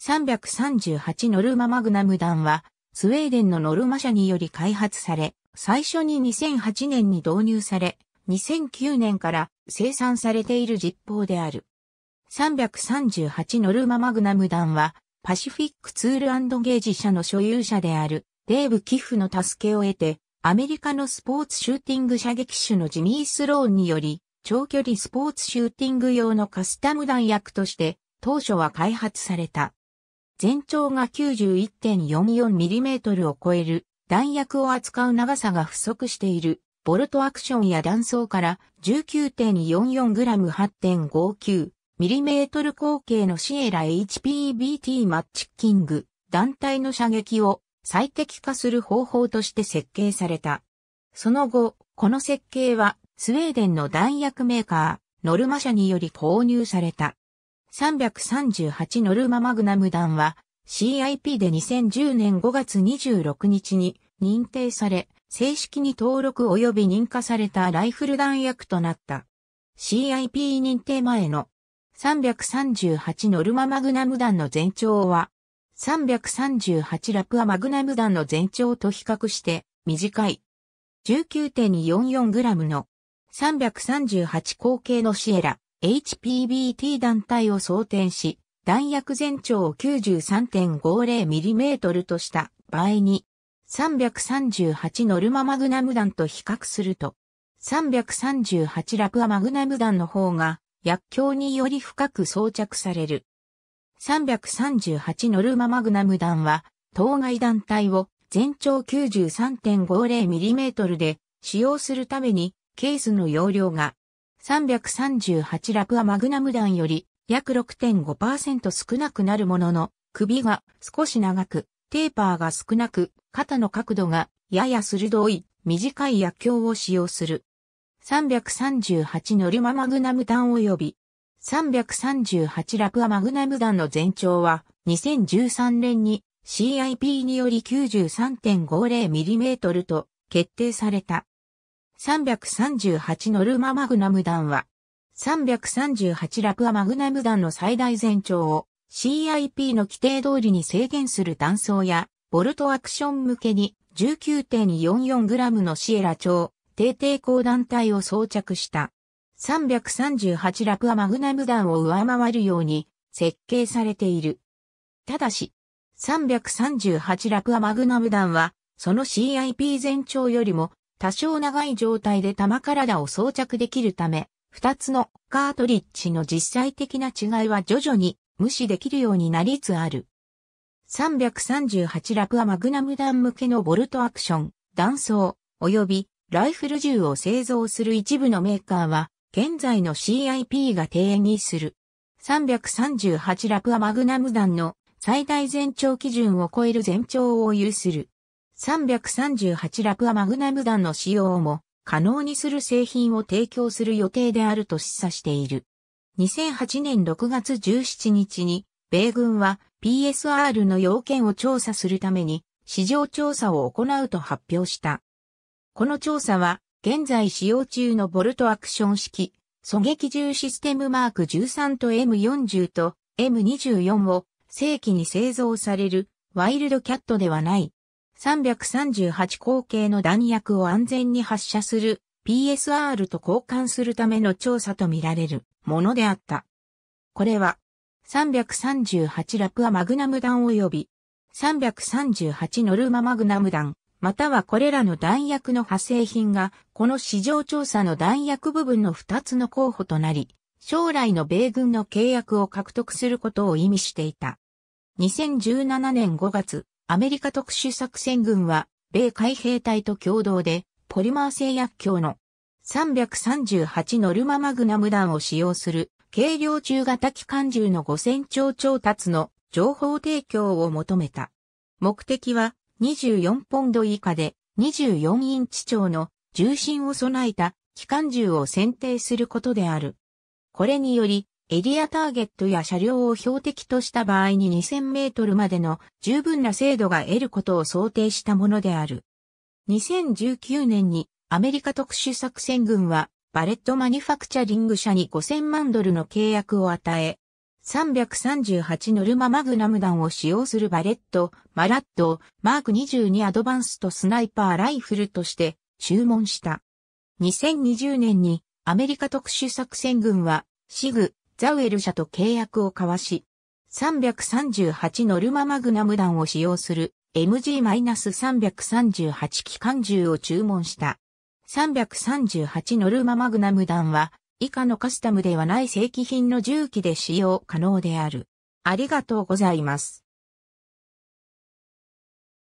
338ノルママグナム弾は、スウェーデンのノルマ社により開発され、最初に2008年に導入され、2009年から生産されている実砲である。338ノルママグナム弾は、パシフィックツールゲージ社の所有者である、デーブ・キフの助けを得て、アメリカのスポーツシューティング射撃手のジミー・スローンにより、長距離スポーツシューティング用のカスタム弾薬として、当初は開発された。全長が 91.44mm を超える弾薬を扱う長さが不足しているボルトアクションや弾倉から 19.44g8.59mm 口径のシエラ HPBT マッチキング団体の射撃を最適化する方法として設計された。その後、この設計はスウェーデンの弾薬メーカー、ノルマ社により購入された。338ノルママグナム弾は CIP で2010年5月26日に認定され、正式に登録及び認可されたライフル弾薬となった。CIP 認定前の338ノルママグナム弾の全長は338ラプアマグナム弾の全長と比較して短い 19.44g の338口径のシエラ HPBT 団体を装填し、弾薬全長を 93.50mm とした場合に、338ノルママグナム弾と比較すると、338ラプアマグナム弾の方が、薬莢により深く装着される。338ノルママグナム弾は、当該団体を全長 93.50mm で使用するために、ケースの容量が338ラプアマグナム弾より約6.5%少なくなるものの、首が少し長く、テーパーが少なく、肩の角度がやや鋭い短い薬莢を使用する。338ノルママグナム弾及び338ラプアマグナム弾の全長は2013年に CIP により 93.50mm と決定された。338ノルママグナム弾は、338ラプアマグナム弾の最大全長を CIP の規定通りに制限する弾倉や、ボルトアクション向けに 19.44g のシエラ超低抵抗弾体を装着した。338ラプアマグナム弾を上回るように設計されている。ただし、338ラプアマグナム弾は、その CIP 全長よりも多少長い状態で玉体を装着できるため、二つのカートリッジの実際的な違いは徐々に無視できるようになりつつある。338ラプアマグナム弾向けのボルトアクション、弾倉、及びライフル銃を製造する一部のメーカーは、現在の CIP が定義する。338ラプアマグナム弾の最大全長基準を超える全長を有する。338ラプアマグナム弾の使用も可能にする製品を提供する予定であると示唆している。2008年6月17日に、米軍は PSR の要件を調査するために市場調査を行うと発表した。この調査は、現在使用中のボルトアクション式、狙撃銃システムマーク13と M40 と M24 を正規に製造されるワイルドキャットではない338口径の弾薬を安全に発射する PSR と交換するための調査とみられるものであった。これは338ラプアマグナム弾及び338ノルママグナム弾、またはこれらの弾薬の派生品がこの市場調査の弾薬部分の2つの候補となり、将来の米軍の契約を獲得することを意味していた。2017年5月、アメリカ特殊作戦軍は、米海兵隊と共同で、ポリマー製薬協の338ノルママグナム弾を使用する軽量中型機関銃の5000丁調達の情報提供を求めた。目的は24ポンド以下で24インチ長の重心を備えた機関銃を選定することである。これによりエリアターゲットや車両を標的とした場合に2000メートルまでの十分な精度が得ることを想定したものである。2019年にアメリカ特殊作戦軍はバレットマニュファクチャリング社に5000万ドルの契約を与え、338ノルママグナム弾を使用するバレット、マラット、マーク22アドバンストスナイパーライフルとして注文した。2020年にアメリカ特殊作戦軍はシグ、ザウエル社と契約を交わし、338ノルママグナム弾を使用する MG-338 機関銃を注文した。338ノルママグナム弾は以下のカスタムではない正規品の銃器で使用可能である。ありがとうございます。